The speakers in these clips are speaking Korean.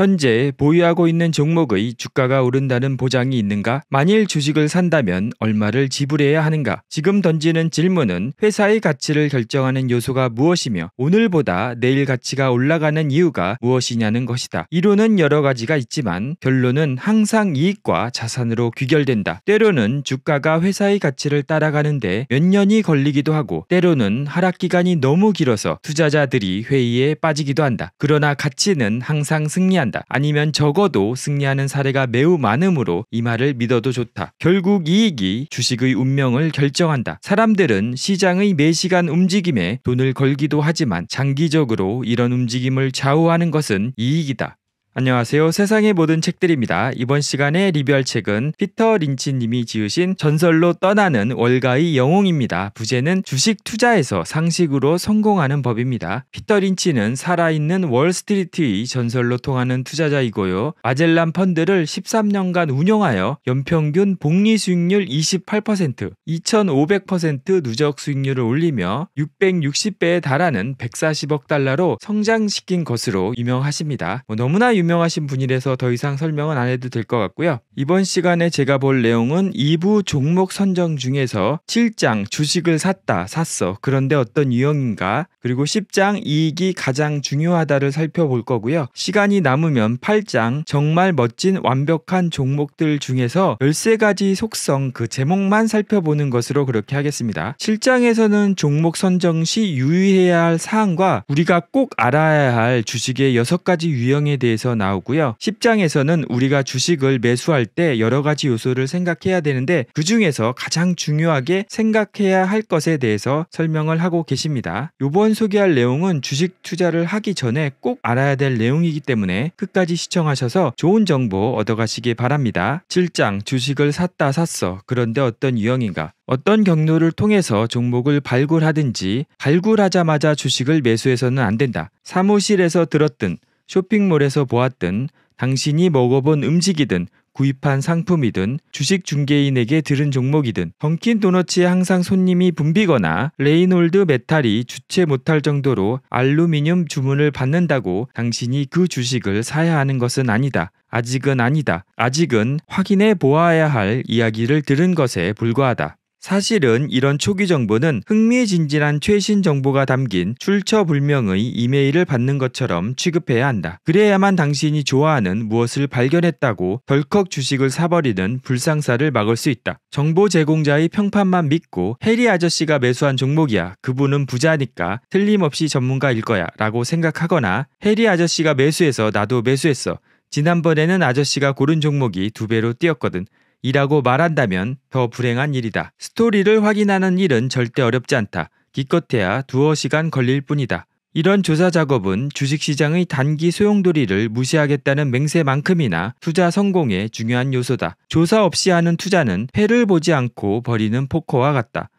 현재 보유하고 있는 종목의 주가가 오른다는 보장이 있는가? 만일 주식을 산다면 얼마를 지불해야 하는가? 지금 던지는 질문은 회사의 가치를 결정하는 요소가 무엇이며 오늘보다 내일 가치가 올라가는 이유가 무엇이냐는 것이다. 이론은 여러 가지가 있지만 결론은 항상 이익과 자산으로 귀결된다. 때로는 주가가 회사의 가치를 따라가는데 몇 년이 걸리기도 하고 때로는 하락 기간이 너무 길어서 투자자들이 회의에 빠지기도 한다. 그러나 가치는 항상 승리한다. 한다 아니면 적어도 승리하는 사례가 매우 많으므로 이 말을 믿어도 좋다. 결국 이익이 주식의 운명을 결정한다. 사람들은 시장의 매시간 움직임에 돈을 걸기도 하지만 장기적으로 이런 움직임을 좌우하는 것은 이익이다. 안녕하세요. 세상의 모든 책들입니다. 이번 시간에 리뷰할 책은 피터 린치님이 지으신 전설로 떠나는 월가의 영웅입니다. 부제는 주식 투자에서 상식으로 성공하는 법입니다. 피터 린치는 살아있는 월스트리트의 전설로 통하는 투자자이고요. 마젤란 펀드를 13년간 운영하여 연평균 복리 수익률 28%, 2,500% 누적 수익률을 올리며 660배에 달하는 140억 달러로 성장시킨 것으로 유명하십니다. 뭐 너무나 유명하신 분이라서 더 이상 설명은 안 해도 될 것 같고요. 이번 시간에 제가 볼 내용은 2부 종목 선정 중에서 7장 주식을 샀다, 샀어. 그런데 어떤 유형인가? 그리고 10장 이익이 가장 중요하다를 살펴볼 거고요. 시간이 남으면 8장 정말 멋진 완벽한 종목들 중에서 13가지 속성 그 제목만 살펴보는 것으로 그렇게 하겠습니다. 7장에서는 종목 선정 시 유의해야 할 사항과 우리가 꼭 알아야 할 주식의 6가지 유형에 대해서 10장에서 나오고요. 10장에서는 우리가 주식을 매수할 때 여러 가지 요소를 생각해야 되는데 그 중에서 가장 중요하게 생각해야 할 것에 대해서 설명을 하고 계십니다. 요번 소개할 내용은 주식 투자를 하기 전에 꼭 알아야 될 내용이기 때문에 끝까지 시청하셔서 좋은 정보 얻어가시기 바랍니다. 7장 주식을 샀다 샀어. 그런데 어떤 유형인가? 어떤 경로를 통해서 종목을 발굴하든지 발굴하자마자 주식을 매수해서는 안 된다. 사무실에서 들었든 쇼핑몰에서 보았든 당신이 먹어본 음식이든 구입한 상품이든 주식 중개인에게 들은 종목이든 던킨 도너츠에 항상 손님이 붐비거나 레이놀드 메탈이 주체 못할 정도로 알루미늄 주문을 받는다고 당신이 그 주식을 사야 하는 것은 아니다. 아직은 아니다. 아직은 확인해 보아야 할 이야기를 들은 것에 불과하다. 사실은 이런 초기 정보는 흥미진진한 최신 정보가 담긴 출처불명의 이메일을 받는 것처럼 취급해야 한다. 그래야만 당신이 좋아하는 무엇을 발견했다고 덜컥 주식을 사버리는 불상사를 막을 수 있다. 정보 제공자의 평판만 믿고 해리 아저씨가 매수한 종목이야. 그분은 부자니까 틀림없이 전문가일 거야. 라고 생각하거나 해리 아저씨가 매수해서 나도 매수했어. 지난번에는 아저씨가 고른 종목이 두 배로 뛰었거든. 이라고 말한다면 더 불행한 일이다. 스토리를 확인하는 일은 절대 어렵지 않다. 기껏해야 두어 시간 걸릴 뿐이다. 이런 조사 작업은 주식시장의 단기 소용돌이를 무시하겠다는 맹세만큼이나 투자 성공의 중요한 요소다. 조사 없이 하는 투자는 패를 보지 않고 버리는 포커와 같다.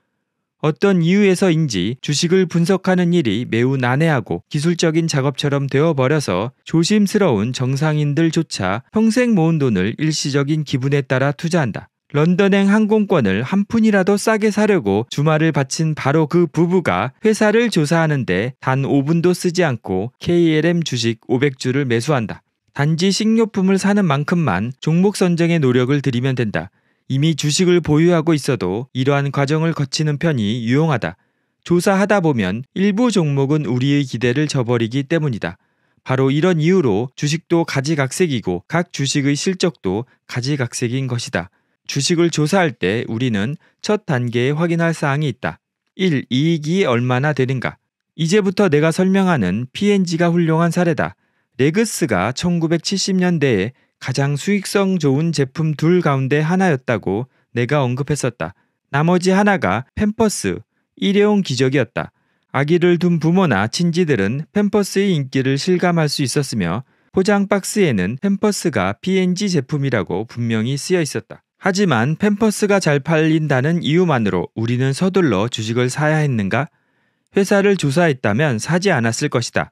어떤 이유에서인지 주식을 분석하는 일이 매우 난해하고 기술적인 작업처럼 되어버려서 조심스러운 정상인들조차 평생 모은 돈을 일시적인 기분에 따라 투자한다. 런던행 항공권을 한 푼이라도 싸게 사려고 주말을 바친 바로 그 부부가 회사를 조사하는데 단 5분도 쓰지 않고 KLM 주식 500주를 매수한다. 단지 식료품을 사는 만큼만 종목 선정에 노력을 들이면 된다. 이미 주식을 보유하고 있어도 이러한 과정을 거치는 편이 유용하다. 조사하다 보면 일부 종목은 우리의 기대를 저버리기 때문이다. 바로 이런 이유로 주식도 가지각색이고 각 주식의 실적도 가지각색인 것이다. 주식을 조사할 때 우리는 첫 단계에 확인할 사항이 있다. 1. 이익이 얼마나 되는가? 이제부터 내가 설명하는 PNG가 훌륭한 사례다. 레그스가 1970년대에 가장 수익성 좋은 제품 둘 가운데 하나였다고 내가 언급했었다. 나머지 하나가 펜퍼스 일회용 기적이었다 아기를 둔 부모나 친지들은 펜퍼스의 인기를 실감할 수 있었으며 포장 박스에는 펜퍼스가 PNG 제품이라고 분명히 쓰여 있었다. 하지만 펜퍼스가 잘 팔린다는 이유만으로 우리는 서둘러 주식을 사야 했는가? 회사를 조사했다면 사지 않았을 것이다.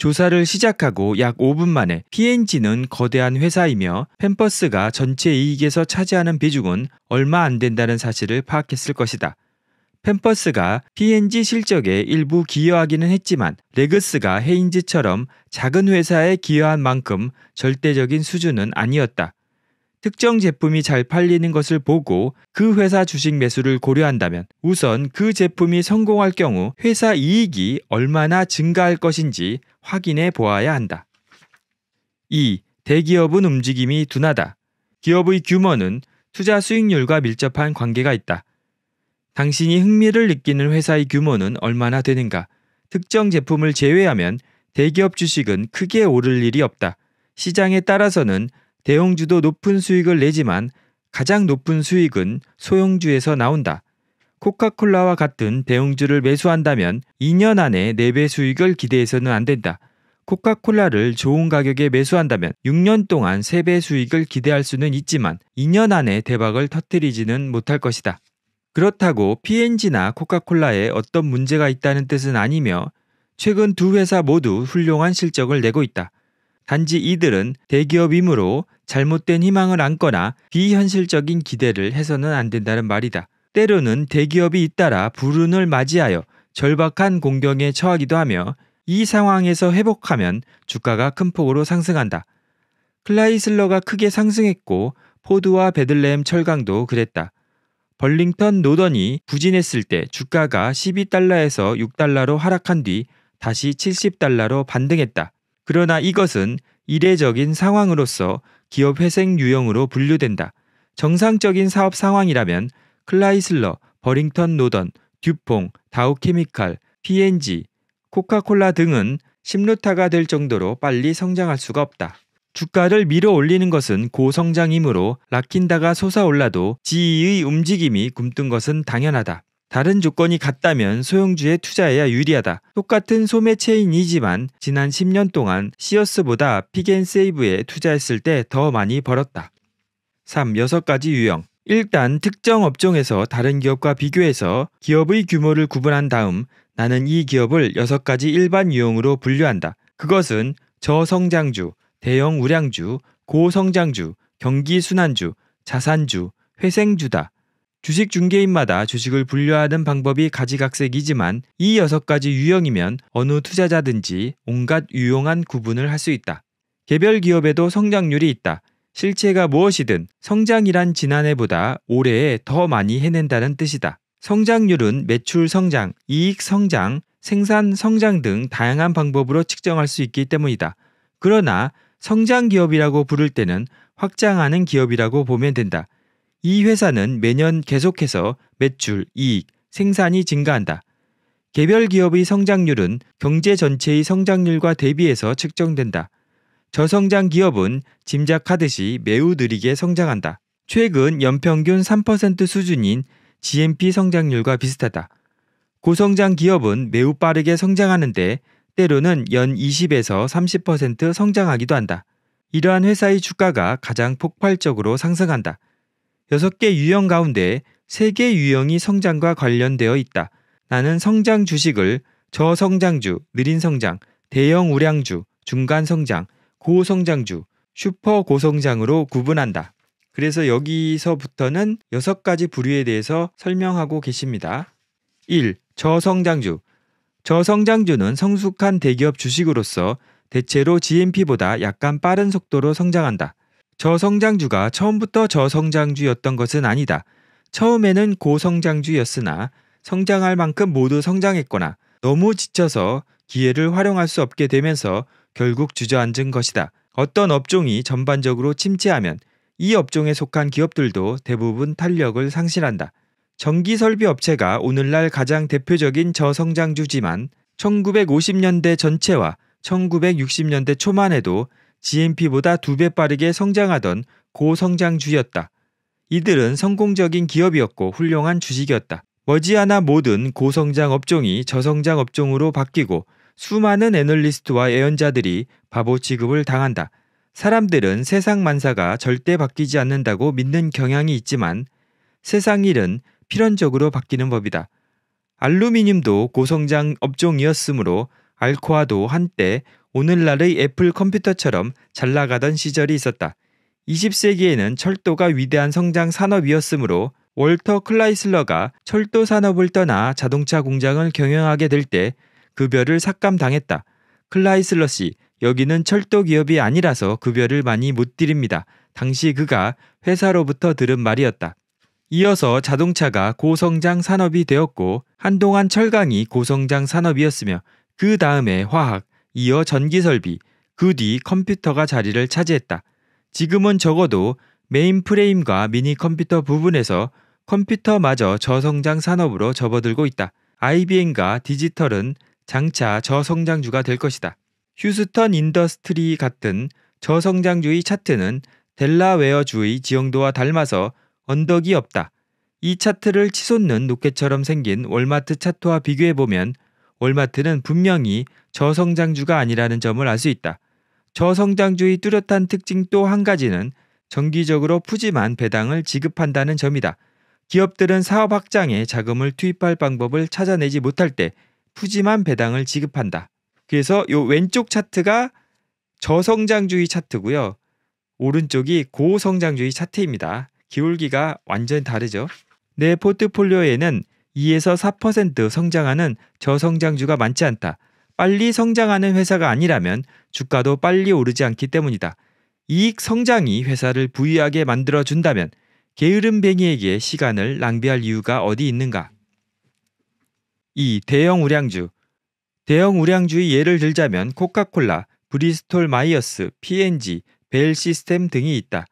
조사를 시작하고 약 5분 만에 P&G는 n 거대한 회사이며 펜퍼스가 전체 이익에서 차지하는 비중은 얼마 안 된다는 사실을 파악했을 것이다. 펜퍼스가 P&G n 실적에 일부 기여하기는 했지만 레그스가 헤인즈처럼 작은 회사에 기여한 만큼 절대적인 수준은 아니었다. 특정 제품이 잘 팔리는 것을 보고 그 회사 주식 매수를 고려한다면 우선 그 제품이 성공할 경우 회사 이익이 얼마나 증가할 것인지 확인해 보아야 한다. 2. 대기업은 움직임이 둔하다. 기업의 규모는 투자 수익률과 밀접한 관계가 있다. 당신이 흥미를 느끼는 회사의 규모는 얼마나 되는가? 특정 제품을 제외하면 대기업 주식은 크게 오를 일이 없다. 시장에 따라서는 대형주도 높은 수익을 내지만 가장 높은 수익은 소형주에서 나온다. 코카콜라와 같은 대형주를 매수한다면 2년 안에 4배 수익을 기대해서는 안 된다. 코카콜라를 좋은 가격에 매수한다면 6년 동안 3배 수익을 기대할 수는 있지만 2년 안에 대박을 터뜨리지는 못할 것이다. 그렇다고 P&G나 n 코카콜라에 어떤 문제가 있다는 뜻은 아니며 최근 두 회사 모두 훌륭한 실적을 내고 있다. 단지 이들은 대기업이므로 잘못된 희망을 안거나 비현실적인 기대를 해서는 안 된다는 말이다. 때로는 대기업이 잇따라 불운을 맞이하여 절박한 공경에 처하기도 하며 이 상황에서 회복하면 주가가 큰 폭으로 상승한다. 클라이슬러가 크게 상승했고 포드와 베들레헴 철강도 그랬다. 벌링턴 노던이 부진했을 때 주가가 12달러에서 6달러로 하락한 뒤 다시 70달러로 반등했다. 그러나 이것은 이례적인 상황으로서 기업 회생 유형으로 분류된다. 정상적인 사업 상황이라면 클라이슬러, 버링턴 노던, 듀퐁, 다우케미칼, P&G, 코카콜라 등은 심루타가 될 정도로 빨리 성장할 수가 없다. 주가를 밀어 올리는 것은 고성장이므로 라킨다가 솟아올라도 g e 의 움직임이 굼뜬 것은 당연하다. 다른 조건이 같다면 소형주에 투자해야 유리하다. 똑같은 소매 체인이지만 지난 10년 동안 시어스보다 피겐세이브에 투자했을 때 더 많이 벌었다. 3. 6가지 유형 일단 특정 업종에서 다른 기업과 비교해서 기업의 규모를 구분한 다음 나는 이 기업을 6가지 일반 유형으로 분류한다. 그것은 저성장주, 대형 우량주, 고성장주, 경기순환주, 자산주, 회생주다. 주식 중개인마다 주식을 분류하는 방법이 가지각색이지만 이 여섯 가지 유형이면 어느 투자자든지 온갖 유용한 구분을 할 수 있다. 개별 기업에도 성장률이 있다. 실체가 무엇이든 성장이란 지난해보다 올해에 더 많이 해낸다는 뜻이다. 성장률은 매출 성장, 이익 성장, 생산 성장 등 다양한 방법으로 측정할 수 있기 때문이다. 그러나 성장 기업이라고 부를 때는 확장하는 기업이라고 보면 된다. 이 회사는 매년 계속해서 매출, 이익, 생산이 증가한다. 개별 기업의 성장률은 경제 전체의 성장률과 대비해서 측정된다. 저성장 기업은 짐작하듯이 매우 느리게 성장한다. 최근 연평균 3% 수준인 g m p 성장률과 비슷하다. 고성장 기업은 매우 빠르게 성장하는데 때로는 연 20에서 30% 성장하기도 한다. 이러한 회사의 주가가 가장 폭발적으로 상승한다. 6개 유형 가운데 3개 유형이 성장과 관련되어 있다. 나는 성장 주식을 저성장주, 느린 성장, 대형 우량주, 중간 성장, 고성장주, 슈퍼 고성장으로 구분한다. 그래서 여기서부터는 6가지 부류에 대해서 설명하고 계십니다. 1. 저성장주. 저성장주는 성숙한 대기업 주식으로서 대체로 GNP보다 약간 빠른 속도로 성장한다. 저성장주가 처음부터 저성장주였던 것은 아니다. 처음에는 고성장주였으나 성장할 만큼 모두 성장했거나 너무 지쳐서 기회를 활용할 수 없게 되면서 결국 주저앉은 것이다. 어떤 업종이 전반적으로 침체하면 이 업종에 속한 기업들도 대부분 탄력을 상실한다. 전기 설비 업체가 오늘날 가장 대표적인 저성장주지만 1950년대 전체와 1960년대 초만 해도 GNP보다 두 배 빠르게 성장하던 고성장주였다. 이들은 성공적인 기업이었고 훌륭한 주식이었다. 머지않아 모든 고성장 업종이 저성장 업종으로 바뀌고 수많은 애널리스트와 예언자들이 바보 취급을 당한다. 사람들은 세상 만사가 절대 바뀌지 않는다고 믿는 경향이 있지만 세상 일은 필연적으로 바뀌는 법이다. 알루미늄도 고성장 업종이었으므로 알코아도 한때 오늘날의 애플 컴퓨터처럼 잘 나가던 시절이 있었다. 20세기에는 철도가 위대한 성장 산업이었으므로 월터 클라이슬러가 철도 산업을 떠나 자동차 공장을 경영하게 될 때 급여를 삭감당했다. 클라이슬러 씨, 여기는 철도 기업이 아니라서 급여를 많이 못 드립니다. 당시 그가 회사로부터 들은 말이었다. 이어서 자동차가 고성장 산업이 되었고 한동안 철강이 고성장 산업이었으며 그 다음에 화학, 이어 전기 설비, 그 뒤 컴퓨터가 자리를 차지했다. 지금은 적어도 메인 프레임과 미니 컴퓨터 부분에서 컴퓨터마저 저성장 산업으로 접어들고 있다. IBM과 디지털은 장차 저성장주가 될 것이다. 휴스턴 인더스트리 같은 저성장주의 차트는 델라웨어주의 지형도와 닮아서 언덕이 없다. 이 차트를 치솟는 노켓처럼 생긴 월마트 차트와 비교해보면 월마트는 분명히 저성장주가 아니라는 점을 알 수 있다. 저성장주의 뚜렷한 특징 또 한 가지는 정기적으로 푸짐한 배당을 지급한다는 점이다. 기업들은 사업 확장에 자금을 투입할 방법을 찾아내지 못할 때 푸짐한 배당을 지급한다. 그래서 요 왼쪽 차트가 저성장주의 차트고요. 오른쪽이 고성장주의 차트입니다. 기울기가 완전히 다르죠. 내 포트폴리오에는 2에서 4% 성장하는 저성장주가 많지 않다. 빨리 성장하는 회사가 아니라면 주가도 빨리 오르지 않기 때문이다. 이익 성장이 회사를 부유하게 만들어준다면 게으름뱅이에게 시간을 낭비할 이유가 어디 있는가? 2. 대형 우량주 대형 우량주의 예를 들자면 코카콜라, 브리스톨 마이어스, P&G, n 벨 시스템 등이 있다.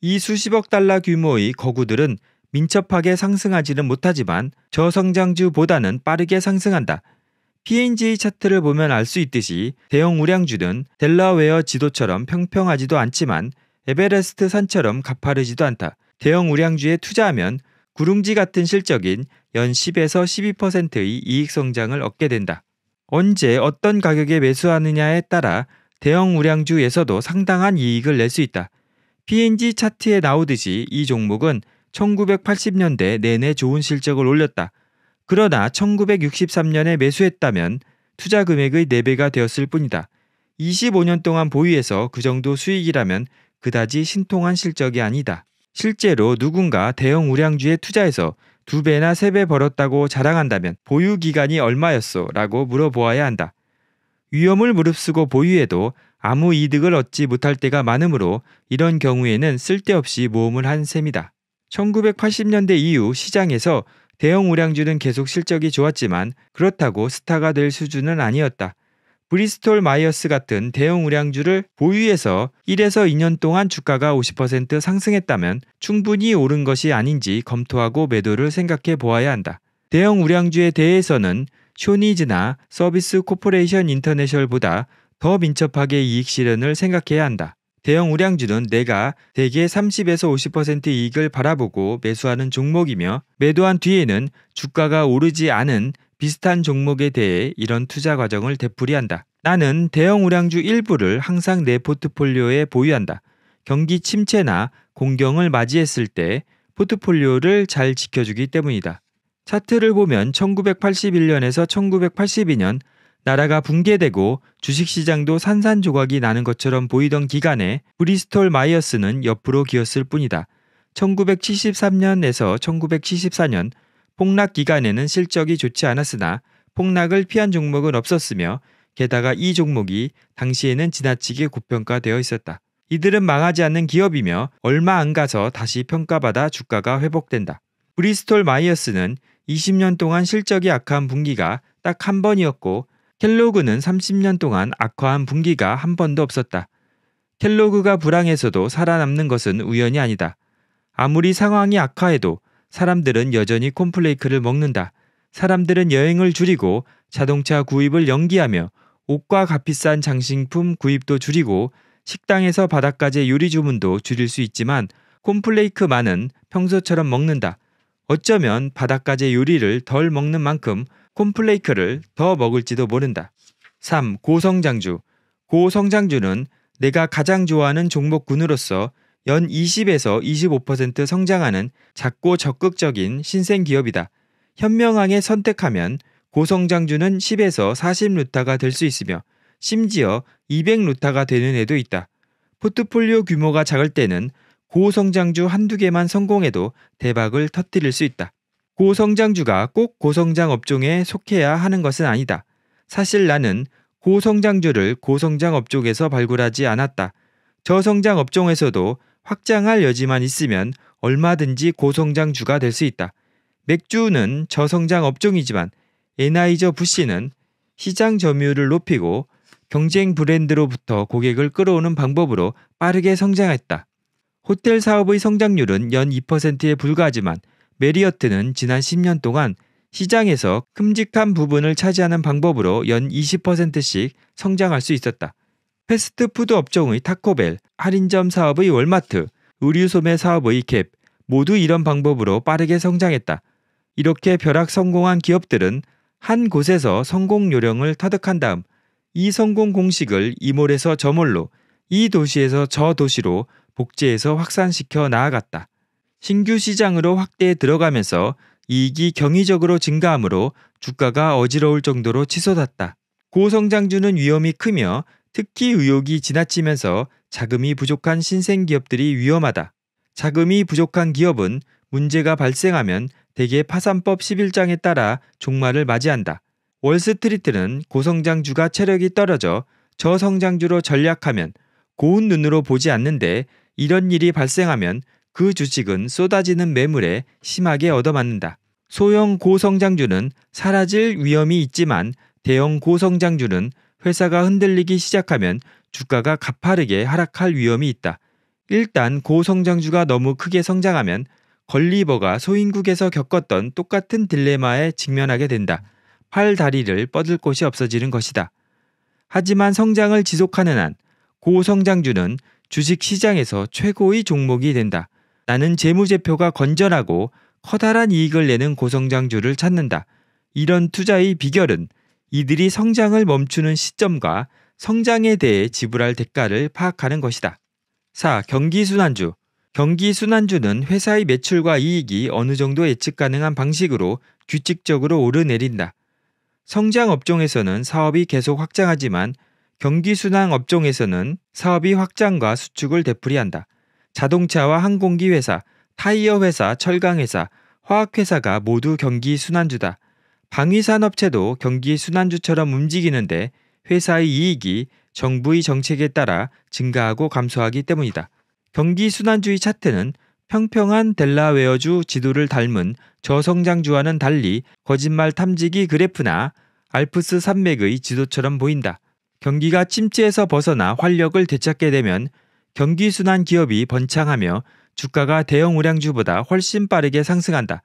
이 수십억 달러 규모의 거구들은 민첩하게 상승하지는 못하지만 저성장주보다는 빠르게 상승한다. P&G 차트를 보면 알 수 있듯이 대형 우량주는 델라웨어 지도처럼 평평하지도 않지만 에베레스트 산처럼 가파르지도 않다. 대형 우량주에 투자하면 구룽지 같은 실적인 연 10에서 12%의 이익 성장을 얻게 된다. 언제 어떤 가격에 매수하느냐에 따라 대형 우량주에서도 상당한 이익을 낼 수 있다. P&G 차트에 나오듯이 이 종목은 1980년대 내내 좋은 실적을 올렸다. 그러나 1963년에 매수했다면 투자 금액의 4배가 되었을 뿐이다. 25년 동안 보유해서 그 정도 수익이라면 그다지 신통한 실적이 아니다. 실제로 누군가 대형 우량주에 투자해서 두 배나 세 배 벌었다고 자랑한다면 보유 기간이 얼마였어 라고 물어보아야 한다. 위험을 무릅쓰고 보유해도 아무 이득을 얻지 못할 때가 많으므로 이런 경우에는 쓸데없이 모험을 한 셈이다. 1980년대 이후 시장에서 대형 우량주는 계속 실적이 좋았지만 그렇다고 스타가 될 수준은 아니었다. 브리스톨 마이어스 같은 대형 우량주를 보유해서 1에서 2년 동안 주가가 50% 상승했다면 충분히 오른 것이 아닌지 검토하고 매도를 생각해 보아야 한다. 대형 우량주에 대해서는 쇼니즈나 서비스 코퍼레이션 인터내셜보다더 민첩하게 이익 실현을 생각해야 한다. 대형 우량주는 내가 대개 30에서 50% 이익을 바라보고 매수하는 종목이며 매도한 뒤에는 주가가 오르지 않은 비슷한 종목에 대해 이런 투자 과정을 되풀이한다. 나는 대형 우량주 일부를 항상 내 포트폴리오에 보유한다. 경기 침체나 공경을 맞이했을 때 포트폴리오를 잘 지켜주기 때문이다. 차트를 보면 1981년에서 1982년 나라가 붕괴되고 주식시장도 산산조각이 나는 것처럼 보이던 기간에 브리스톨 마이어스는 옆으로 기었을 뿐이다. 1973년에서 1974년 폭락 기간에는 실적이 좋지 않았으나 폭락을 피한 종목은 없었으며 게다가 이 종목이 당시에는 지나치게 고평가되어 있었다. 이들은 망하지 않는 기업이며 얼마 안 가서 다시 평가받아 주가가 회복된다. 브리스톨 마이어스는 20년 동안 실적이 악한 분기가 딱 한 번이었고 켈로그는 30년 동안 악화한 분기가 한 번도 없었다. 켈로그가 불황에서도 살아남는 것은 우연이 아니다. 아무리 상황이 악화해도 사람들은 여전히 콤플레이크를 먹는다. 사람들은 여행을 줄이고 자동차 구입을 연기하며 옷과 값비싼 장식품 구입도 줄이고 식당에서 바닥까지 요리 주문도 줄일 수 있지만 콤플레이크만은 평소처럼 먹는다. 어쩌면 바닥까지 요리를 덜 먹는 만큼 콤플레이크를 더 먹을지도 모른다. 3. 고성장주. 고성장주는 내가 가장 좋아하는 종목군으로서 연 20에서 25% 성장하는 작고 적극적인 신생 기업이다. 현명하게 선택하면 고성장주는 10에서 40루타가 될 수 있으며 심지어 200루타가 되는 애도 있다. 포트폴리오 규모가 작을 때는 고성장주 한두 개만 성공해도 대박을 터뜨릴 수 있다. 고성장주가 꼭 고성장 업종에 속해야 하는 것은 아니다. 사실 나는 고성장주를 고성장 업종에서 발굴하지 않았다. 저성장 업종에서도 확장할 여지만 있으면 얼마든지 고성장주가 될 수 있다. 맥주는 저성장 업종이지만 에나이저 부시는 시장 점유율을 높이고 경쟁 브랜드로부터 고객을 끌어오는 방법으로 빠르게 성장했다. 호텔 사업의 성장률은 연 2%에 불과하지만 메리어트는 지난 10년 동안 시장에서 큼직한 부분을 차지하는 방법으로 연 20%씩 성장할 수 있었다. 패스트푸드 업종의 타코벨, 할인점 사업의 월마트, 의류 소매 사업의 캡, 모두 이런 방법으로 빠르게 성장했다. 이렇게 벼락 성공한 기업들은 한 곳에서 성공 요령을 터득한 다음 이 성공 공식을 이몰에서 저몰로, 이 도시에서 저 도시로 복제해서 확산시켜 나아갔다. 신규 시장으로 확대에 들어가면서 이익이 경이적으로 증가하므로 주가가 어지러울 정도로 치솟았다. 고성장주는 위험이 크며 특히 의혹이 지나치면서 자금이 부족한 신생 기업들이 위험하다. 자금이 부족한 기업은 문제가 발생하면 대개 파산법 11장에 따라 종말을 맞이한다. 월스트리트는 고성장주가 체력이 떨어져 저성장주로 전략하면 고운 눈으로 보지 않는데 이런 일이 발생하면 그 주식은 쏟아지는 매물에 심하게 얻어맞는다. 소형 고성장주는 사라질 위험이 있지만 대형 고성장주는 회사가 흔들리기 시작하면 주가가 가파르게 하락할 위험이 있다. 일단 고성장주가 너무 크게 성장하면 걸리버가 소인국에서 겪었던 똑같은 딜레마에 직면하게 된다. 팔 다리를 뻗을 곳이 없어지는 것이다. 하지만 성장을 지속하는 한 고성장주는 주식 시장에서 최고의 종목이 된다. 나는 재무제표가 건전하고 커다란 이익을 내는 고성장주를 찾는다. 이런 투자의 비결은 이들이 성장을 멈추는 시점과 성장에 대해 지불할 대가를 파악하는 것이다. 4. 경기순환주. 경기순환주는 회사의 매출과 이익이 어느 정도 예측 가능한 방식으로 규칙적으로 오르내린다. 성장 업종에서는 사업이 계속 확장하지만 경기순환 업종에서는 사업이 확장과 수축을 되풀이한다. 자동차와 항공기 회사, 타이어 회사, 철강 회사, 화학 회사가 모두 경기 순환주다. 방위 산업체도 경기 순환주처럼 움직이는데 회사의 이익이 정부의 정책에 따라 증가하고 감소하기 때문이다. 경기 순환주의 차트는 평평한 델라웨어주 지도를 닮은 저성장주와는 달리 거짓말 탐지기 그래프나 알프스 산맥의 지도처럼 보인다. 경기가 침체에서 벗어나 활력을 되찾게 되면 경기순환 기업이 번창하며 주가가 대형 우량주보다 훨씬 빠르게 상승한다.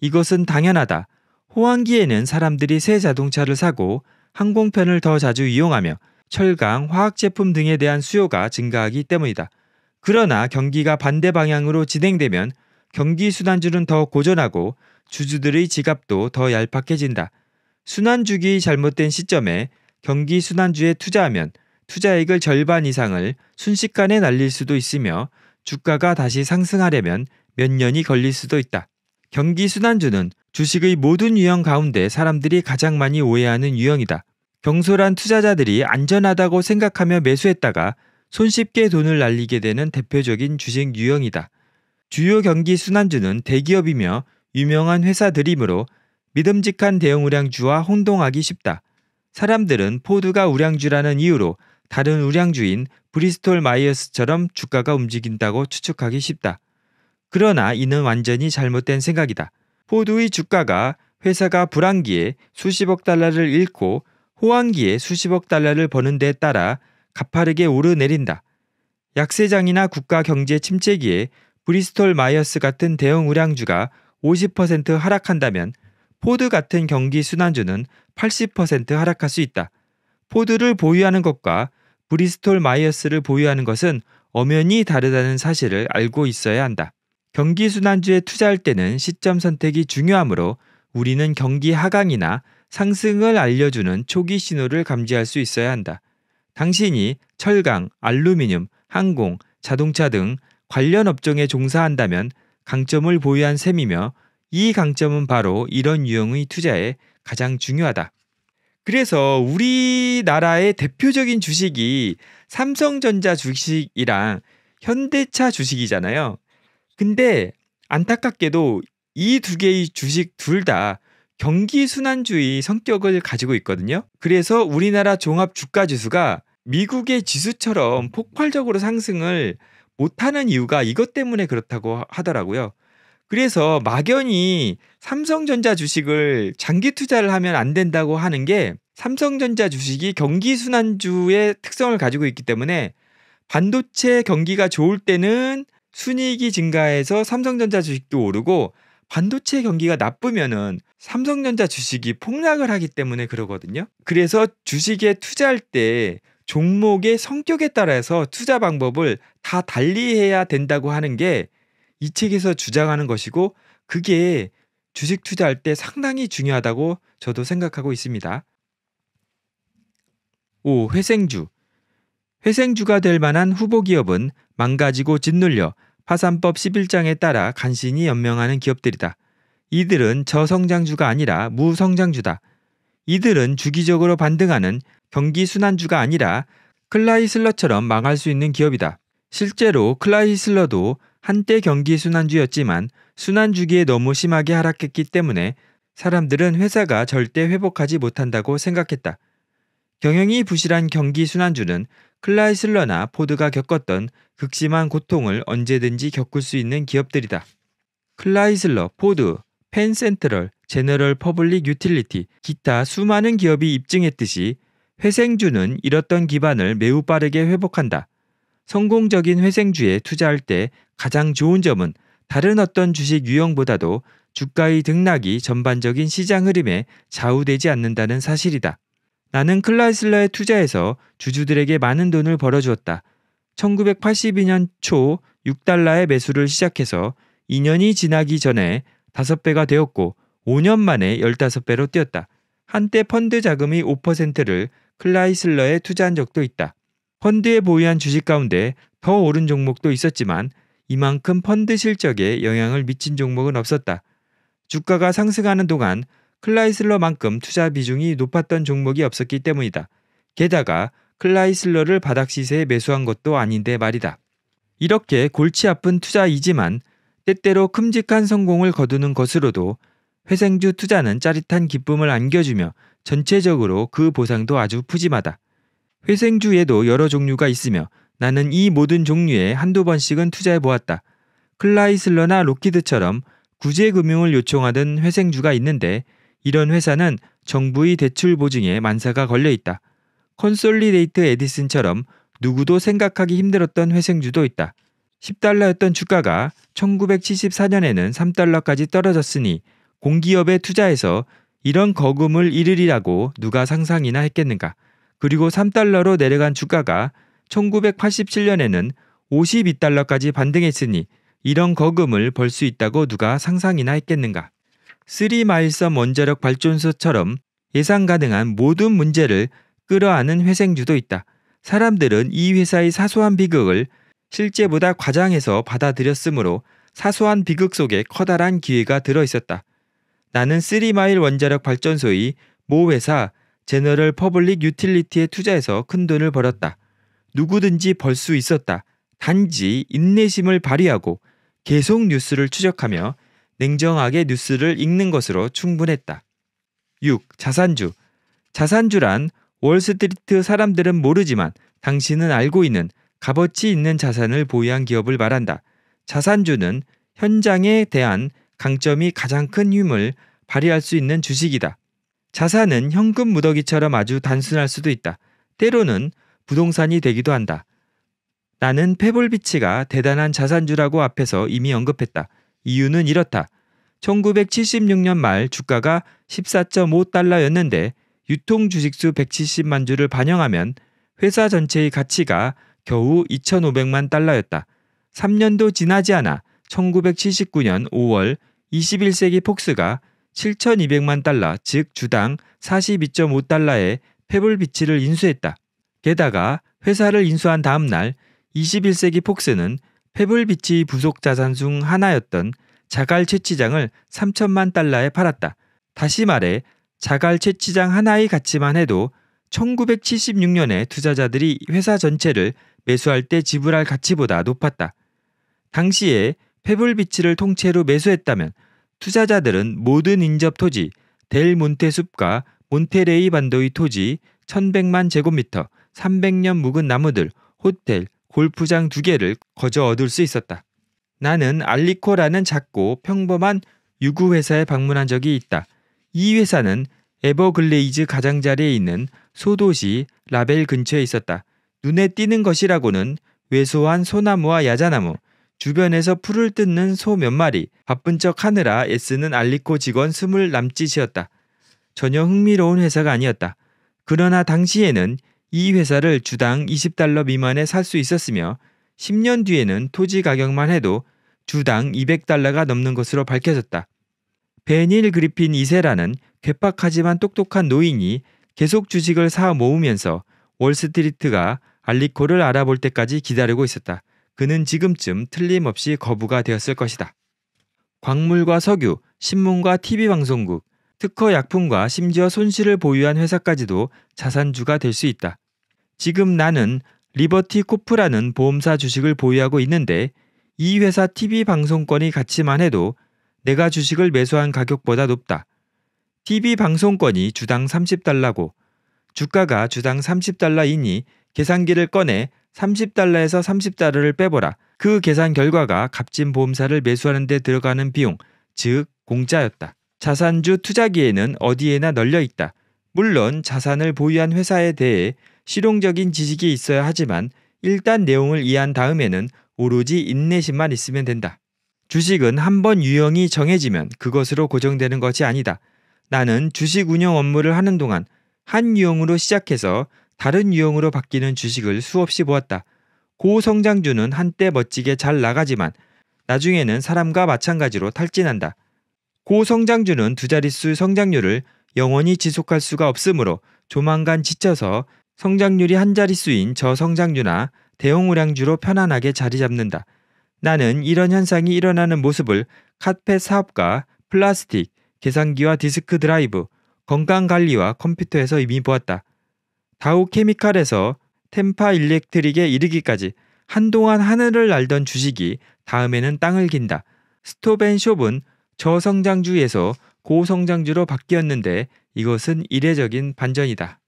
이것은 당연하다. 호황기에는 사람들이 새 자동차를 사고 항공편을 더 자주 이용하며 철강, 화학제품 등에 대한 수요가 증가하기 때문이다. 그러나 경기가 반대 방향으로 진행되면 경기 순환주는 더 고전하고 주주들의 지갑도 더 얄팍해진다. 순환주기 잘못된 시점에 경기 순환주에 투자하면 투자액을 절반 이상을 순식간에 날릴 수도 있으며 주가가 다시 상승하려면 몇 년이 걸릴 수도 있다. 경기 순환주는 주식의 모든 유형 가운데 사람들이 가장 많이 오해하는 유형이다. 경솔한 투자자들이 안전하다고 생각하며 매수했다가 손쉽게 돈을 날리게 되는 대표적인 주식 유형이다. 주요 경기 순환주는 대기업이며 유명한 회사들이므로 믿음직한 대형 우량주와 혼동하기 쉽다. 사람들은 포드가 우량주라는 이유로 다른 우량주인 브리스톨 마이어스처럼 주가가 움직인다고 추측하기 쉽다. 그러나 이는 완전히 잘못된 생각이다. 포드의 주가가 회사가 불황기에 수십억 달러를 잃고 호황기에 수십억 달러를 버는 데 따라 가파르게 오르내린다. 약세장이나 국가 경제 침체기에 브리스톨 마이어스 같은 대형 우량주가 50% 하락한다면 포드 같은 경기 순환주는 80% 하락할 수 있다. 포드를 보유하는 것과 브리스톨 마이어스를 보유하는 것은 엄연히 다르다는 사실을 알고 있어야 한다. 경기 순환주에 투자할 때는 시점 선택이 중요하므로 우리는 경기 하강이나 상승을 알려주는 초기 신호를 감지할 수 있어야 한다. 당신이 철강, 알루미늄, 항공, 자동차 등 관련 업종에 종사한다면 강점을 보유한 셈이며 이 강점은 바로 이런 유형의 투자에 가장 중요하다. 그래서 우리나라의 대표적인 주식이 삼성전자 주식이랑 현대차 주식이잖아요. 근데 안타깝게도 이 두 개의 주식 둘 다 경기 순환주의 성격을 가지고 있거든요. 그래서 우리나라 종합 주가 지수가 미국의 지수처럼 폭발적으로 상승을 못하는 이유가 이것 때문에 그렇다고 하더라고요. 그래서 막연히 삼성전자 주식을 장기 투자를 하면 안 된다고 하는 게 삼성전자 주식이 경기 순환주의 특성을 가지고 있기 때문에 반도체 경기가 좋을 때는 순이익이 증가해서 삼성전자 주식도 오르고 반도체 경기가 나쁘면은 삼성전자 주식이 폭락을 하기 때문에 그러거든요. 그래서 주식에 투자할 때 종목의 성격에 따라서 투자 방법을 다 달리해야 된다고 하는 게이 책에서 주장하는 것이고 그게 주식 투자할 때 상당히 중요하다고 저도 생각하고 있습니다. 5. 회생주. 회생주가 될 만한 후보 기업은 망가지고 짓눌려 파산법 11장에 따라 간신히 연명하는 기업들이다. 이들은 저성장주가 아니라 무성장주다. 이들은 주기적으로 반등하는 경기 순환주가 아니라 클라이슬러처럼 망할 수 있는 기업이다. 실제로 클라이슬러도 한때 경기 순환주였지만 순환주기에 너무 심하게 하락했기 때문에 사람들은 회사가 절대 회복하지 못한다고 생각했다. 경영이 부실한 경기 순환주는 클라이슬러나 포드가 겪었던 극심한 고통을 언제든지 겪을 수 있는 기업들이다. 클라이슬러, 포드, 펜센트럴, 제너럴 퍼블릭 유틸리티, 기타 수많은 기업이 입증했듯이 회생주는 잃었던 기반을 매우 빠르게 회복한다. 성공적인 회생주에 투자할 때 가장 좋은 점은 다른 어떤 주식 유형보다도 주가의 등락이 전반적인 시장 흐름에 좌우되지 않는다는 사실이다. 나는 클라이슬러에 투자해서 주주들에게 많은 돈을 벌어주었다. 1982년 초 6달러의 매수를 시작해서 2년이 지나기 전에 5배가 되었고 5년 만에 15배로 뛰었다. 한때 펀드 자금의 5%를 클라이슬러에 투자한 적도 있다. 펀드에 보유한 주식 가운데 더 오른 종목도 있었지만 이만큼 펀드 실적에 영향을 미친 종목은 없었다. 주가가 상승하는 동안 클라이슬러만큼 투자 비중이 높았던 종목이 없었기 때문이다. 게다가 클라이슬러를 바닥 시세에 매수한 것도 아닌데 말이다. 이렇게 골치 아픈 투자이지만 때때로 큼직한 성공을 거두는 것으로도 회생주 투자는 짜릿한 기쁨을 안겨주며 전체적으로 그 보상도 아주 푸짐하다. 회생주에도 여러 종류가 있으며 나는 이 모든 종류에 한두 번씩은 투자해 보았다. 클라이슬러나 로키드처럼 구제금융을 요청하던 회생주가 있는데 이런 회사는 정부의 대출 보증에 만사가 걸려 있다. 콘솔리데이트 에디슨처럼 누구도 생각하기 힘들었던 회생주도 있다. 10달러였던 주가가 1974년에는 3달러까지 떨어졌으니 공기업에 투자해서 이런 거금을 잃으리라고 누가 상상이나 했겠는가. 그리고 3달러로 내려간 주가가 1987년에는 52달러까지 반등했으니 이런 거금을 벌 수 있다고 누가 상상이나 했겠는가. 3마일섬 원자력 발전소처럼 예상 가능한 모든 문제를 끌어안은 회생주도 있다. 사람들은 이 회사의 사소한 비극을 실제보다 과장해서 받아들였으므로 사소한 비극 속에 커다란 기회가 들어 있었다. 나는 3마일 원자력 발전소의 모 회사 제너럴 퍼블릭 유틸리티에 투자해서 큰 돈을 벌었다. 누구든지 벌 수 있었다. 단지 인내심을 발휘하고 계속 뉴스를 추적하며 냉정하게 뉴스를 읽는 것으로 충분했다. 6. 자산주. 자산주란 월스트리트 사람들은 모르지만 당신은 알고 있는 값어치 있는 자산을 보유한 기업을 말한다. 자산주는 현장에 대한 강점이 가장 큰 힘을 발휘할 수 있는 주식이다. 자산은 현금 무더기처럼 아주 단순할 수도 있다. 때로는 부동산이 되기도 한다. 나는 페볼비치가 대단한 자산주라고 앞에서 이미 언급했다. 이유는 이렇다. 1976년 말 주가가 14.5달러였는데 유통 주식수 170만 주를 반영하면 회사 전체의 가치가 겨우 2,500만 달러였다. 3년도 지나지 않아 1979년 5월 21세기 폭스가 7,200만 달러, 즉 주당 42.5달러의 페블 비치를 인수했다. 게다가 회사를 인수한 다음 날 21세기 폭스는 페블 비치 부속 자산 중 하나였던 자갈 채취장을 3천만 달러에 팔았다. 다시 말해 자갈 채취장 하나의 가치만 해도 1976년에 투자자들이 회사 전체를 매수할 때 지불할 가치보다 높았다. 당시에 페블비치를 통째로 매수했다면 투자자들은 모든 인접 토지, 델 몬테 숲과 몬테레이 반도의 토지 1100만 제곱미터, 300년 묵은 나무들, 호텔, 골프장 두 개를 거저 얻을 수 있었다. 나는 알리코라는 작고 평범한 유구 회사에 방문한 적이 있다. 이 회사는 에버글레이즈 가장자리에 있는 소도시 라벨 근처에 있었다. 눈에 띄는 것이라고는 왜소한 소나무와 야자나무, 주변에서 풀을 뜯는 소 몇 마리, 바쁜 척 하느라 애쓰는 알리코 직원 스물 남짓이었다. 전혀 흥미로운 회사가 아니었다. 그러나 당시에는 이 회사를 주당 20달러 미만에 살 수 있었으며 10년 뒤에는 토지 가격만 해도 주당 200달러가 넘는 것으로 밝혀졌다. 베닐 그리핀 2세라는 괴팍하지만 똑똑한 노인이 계속 주식을 사 모으면서 월스트리트가 알리코를 알아볼 때까지 기다리고 있었다. 그는 지금쯤 틀림없이 거부가 되었을 것이다. 광물과 석유, 신문과 TV 방송국, 특허 약품과 심지어 손실을 보유한 회사까지도 자산주가 될 수 있다. 지금 나는 리버티 코프라는 보험사 주식을 보유하고 있는데 이 회사 TV 방송권이 같이만 해도 내가 주식을 매수한 가격보다 높다. TV 방송권이 주당 30달러고 주가가 주당 30달러이니 계산기를 꺼내 30달러에서 30달러를 빼보라. 그 계산 결과가 값진 보험사를 매수하는 데 들어가는 비용, 즉 공짜였다. 자산주 투자 기에는 어디에나 널려 있다. 물론 자산을 보유한 회사에 대해 실용적인 지식이 있어야 하지만 일단 내용을 이해한 다음에는 오로지 인내심만 있으면 된다. 주식은 한 번 유형이 정해지면 그것으로 고정되는 것이 아니다. 나는 주식 운영 업무를 하는 동안 한 유형으로 시작해서 다른 유형으로 바뀌는 주식을 수없이 보았다. 고성장주는 한때 멋지게 잘 나가지만 나중에는 사람과 마찬가지로 탈진한다. 고성장주는 두 자릿수 성장률을 영원히 지속할 수가 없으므로 조만간 지쳐서 성장률이 한 자릿수인 저성장주나 대형 우량주로 편안하게 자리 잡는다. 나는 이런 현상이 일어나는 모습을 카펫 사업과 플라스틱, 계산기와 디스크 드라이브, 건강관리와 컴퓨터에서 이미 보았다. 다우 케미칼에서 템파 일렉트릭에 이르기까지 한동안 하늘을 날던 주식이 다음에는 땅을 긴다. 스토벤숍은 저성장주에서 고성장주로 바뀌었는데 이것은 이례적인 반전이다.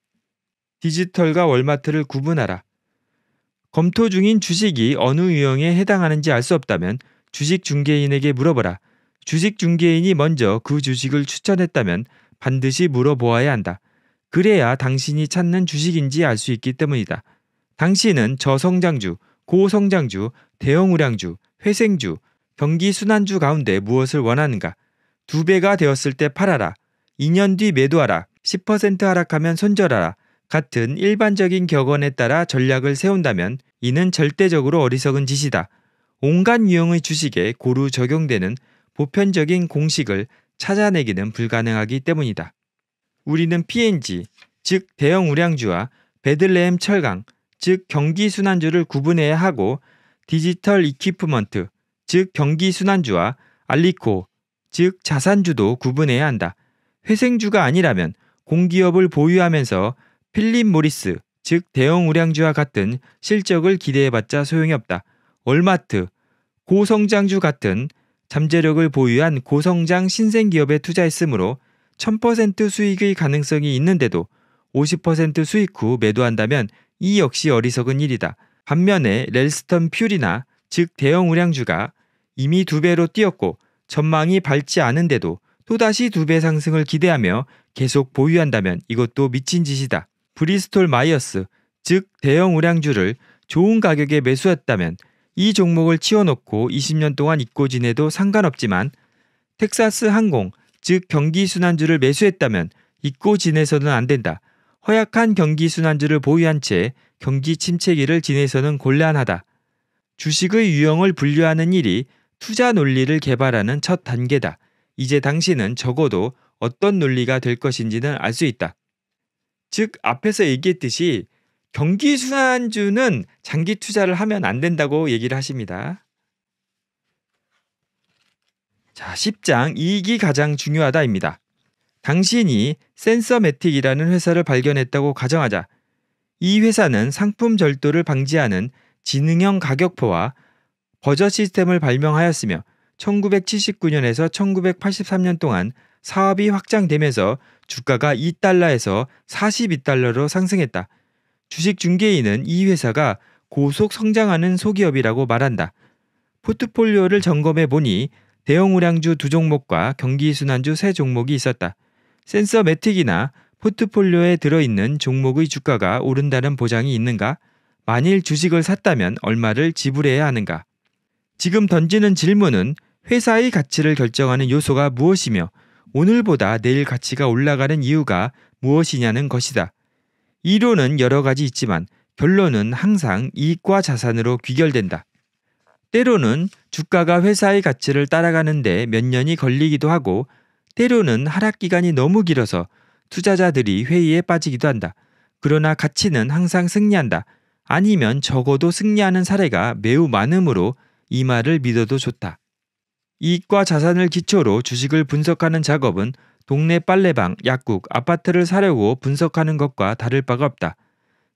디지털과 월마트를 구분하라. 검토 중인 주식이 어느 유형에 해당하는지 알 수 없다면 주식 중개인에게 물어보라. 주식 중개인이 먼저 그 주식을 추천했다면 반드시 물어보아야 한다. 그래야 당신이 찾는 주식인지 알 수 있기 때문이다. 당신은 저성장주, 고성장주, 대형우량주, 회생주, 경기순환주 가운데 무엇을 원하는가? 두 배가 되었을 때 팔아라. 2년 뒤 매도하라. 10% 하락하면 손절하라. 같은 일반적인 격언에 따라 전략을 세운다면 이는 절대적으로 어리석은 짓이다. 온갖 유형의 주식에 고루 적용되는 보편적인 공식을 찾아내기는 불가능하기 때문이다. 우리는 PNG, 즉 대형 우량주와 베들레헴 철강, 즉 경기 순환주를 구분해야 하고 디지털 이퀴프먼트, 즉 경기 순환주와 알리코, 즉 자산주도 구분해야 한다. 회생주가 아니라면 공기업을 보유하면서 필립 모리스, 즉 대형 우량주와 같은 실적을 기대해봤자 소용이 없다. 월마트, 고성장주 같은 잠재력을 보유한 고성장 신생기업에 투자했으므로 1000% 수익의 가능성이 있는데도 50% 수익 후 매도한다면 이 역시 어리석은 일이다. 반면에 렐스턴 퓨리나 즉 대형 우량주가 이미 두 배로 뛰었고 전망이 밝지 않은데도 또다시 두 배 상승을 기대하며 계속 보유한다면 이것도 미친 짓이다. 브리스톨 마이어스 즉 대형 우량주를 좋은 가격에 매수했다면 이 종목을 치워놓고 20년 동안 잊고 지내도 상관없지만 텍사스 항공 즉 경기 순환주를 매수했다면 잊고 지내서는 안 된다. 허약한 경기 순환주를 보유한 채 경기 침체기를 지내서는 곤란하다. 주식의 유형을 분류하는 일이 투자 논리를 개발하는 첫 단계다. 이제 당신은 적어도 어떤 논리가 될 것인지는 알 수 있다. 즉, 앞에서 얘기했듯이 경기 순환주는 장기 투자를 하면 안 된다고 얘기를 하십니다. 자, 10장 이익이 가장 중요하다입니다. 당신이 센서매틱이라는 회사를 발견했다고 가정하자 이 회사는 상품 절도를 방지하는 지능형 가격포와 버저 시스템을 발명하였으며 1979년에서 1983년 동안 사업이 확장되면서 주가가 2달러에서 42달러로 상승했다. 주식 중개인은 이 회사가 고속 성장하는 소기업이라고 말한다. 포트폴리오를 점검해 보니 대형 우량주 두 종목과 경기 순환주 세 종목이 있었다. 센서 매틱이나 포트폴리오에 들어있는 종목의 주가가 오른다는 보장이 있는가? 만일 주식을 샀다면 얼마를 지불해야 하는가? 지금 던지는 질문은 회사의 가치를 결정하는 요소가 무엇이며 오늘보다 내일 가치가 올라가는 이유가 무엇이냐는 것이다. 이론은 여러 가지 있지만 결론은 항상 이익과 자산으로 귀결된다. 때로는 주가가 회사의 가치를 따라가는데 몇 년이 걸리기도 하고 때로는 하락 기간이 너무 길어서 투자자들이 회의에 빠지기도 한다. 그러나 가치는 항상 승리한다. 아니면 적어도 승리하는 사례가 매우 많으므로 이 말을 믿어도 좋다. 이익과 자산을 기초로 주식을 분석하는 작업은 동네 빨래방, 약국, 아파트를 사려고 분석하는 것과 다를 바가 없다.